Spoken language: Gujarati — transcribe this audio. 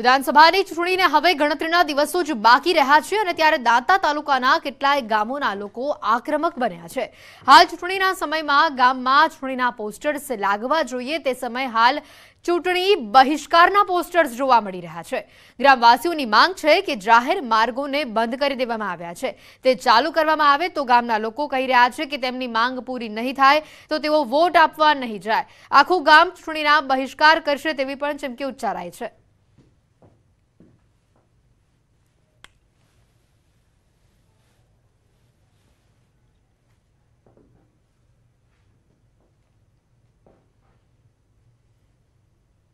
વિધાનસભાની ચૂંટણીને હવે ગણતરીના દિવસો જ બાકી રહ્યા છે અને ત્યારે દાંતા તાલુકાના કેટલાય ગામોના લોકો આક્રમક બન્યા છે હાલ ચૂંટણીના સમયમાં ગામમાં ચૂંટણીના પોસ્ટર્સ લાગવા જોઈએ તે સમય હાલ ચૂંટણી બહિષ્કારના પોસ્ટર્સ જોવા મળી રહ્યા છે ગ્રામવાસીઓની માંગ છે કે જાહેર માર્ગોને બંધ કરી દેવામાં આવ્યા છે તે ચાલુ કરવામાં આવે તો ગામના લોકો કહી રહ્યા છે કે તેમની માંગ પૂરી નહીં થાય તો તેઓ વોટ આપવા નહીં જાય આખું ગામ ચૂંટણીના બહિષ્કાર કરશે તેવી પણ ચીમકી ઉચ્ચારાય છે